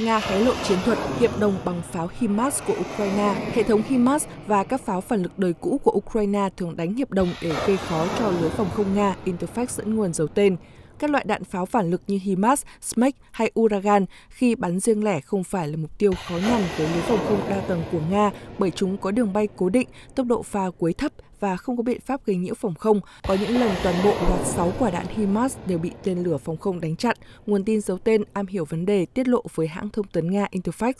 Nga hé lộ chiến thuật hiệp đồng bằng pháo HIMARS của Ukraine. Hệ thống HIMARS và các pháo phản lực đời cũ của Ukraine thường đánh hiệp đồng để gây khó cho lưới phòng không Nga Interfax dẫn nguồn giấu tên. Các loại đạn pháo phản lực như HIMARS, SMEC hay Uragan khi bắn riêng lẻ không phải là mục tiêu khó nhằn với lưới phòng không đa tầng của Nga bởi chúng có đường bay cố định, tốc độ pha cuối thấp và không có biện pháp gây nhiễu phòng không, có những lần toàn bộ loạt 6 quả đạn HIMARS đều bị tên lửa phòng không đánh chặn. Nguồn tin giấu tên am hiểu vấn đề tiết lộ với hãng thông tấn Nga Interfax.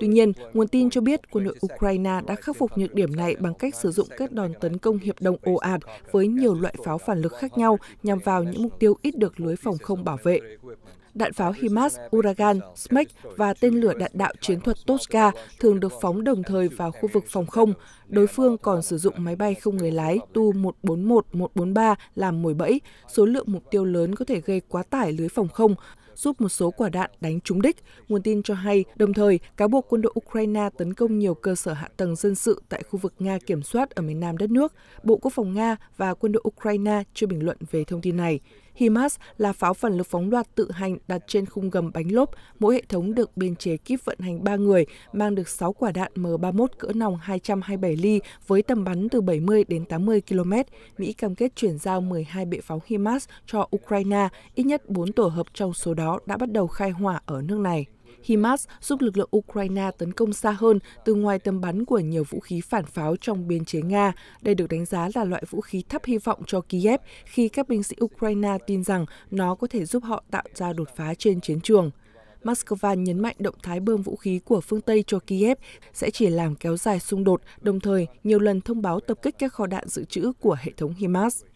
Tuy nhiên, nguồn tin cho biết quân đội Ukraine đã khắc phục nhược điểm này bằng cách sử dụng các đòn tấn công hiệp đồng ồ ạt với nhiều loại pháo phản lực khác nhau nhằm vào những mục tiêu ít được lưới phòng không bảo vệ đạn pháo HIMARS Uragan, SMEC và tên lửa đạn đạo chiến thuật Tosca thường được phóng đồng thời vào khu vực phòng không. Đối phương còn sử dụng máy bay không người lái Tu-141-143 làm mồi bẫy. Số lượng mục tiêu lớn có thể gây quá tải lưới phòng không, giúp một số quả đạn đánh trúng đích, nguồn tin cho hay, đồng thời cáo buộc quân đội Ukraine tấn công nhiều cơ sở hạ tầng dân sự tại khu vực Nga kiểm soát ở miền nam đất nước. Bộ Quốc phòng Nga và quân đội Ukraine chưa bình luận về thông tin này. HIMARS là pháo phản lực phóng loạt tự hành đặt trên khung gầm bánh lốp. Mỗi hệ thống được biên chế kíp vận hành 3 người, mang được 6 quả đạn M31 cỡ nòng 227 ly với tầm bắn từ 70 đến 80 km. Mỹ cam kết chuyển giao 12 bệ pháo HIMARS cho Ukraine, ít nhất 4 tổ hợp trong số đó đó đã bắt đầu khai hỏa ở nước này. HIMARS giúp lực lượng Ukraine tấn công xa hơn từ ngoài tầm bắn của nhiều vũ khí phản pháo trong biên chế Nga. Đây được đánh giá là loại vũ khí thấp hy vọng cho Kiev khi các binh sĩ Ukraine tin rằng nó có thể giúp họ tạo ra đột phá trên chiến trường. Moscow nhấn mạnh động thái bơm vũ khí của phương Tây cho Kiev sẽ chỉ làm kéo dài xung đột, đồng thời nhiều lần thông báo tập kích các kho đạn dự trữ của hệ thống HIMARS.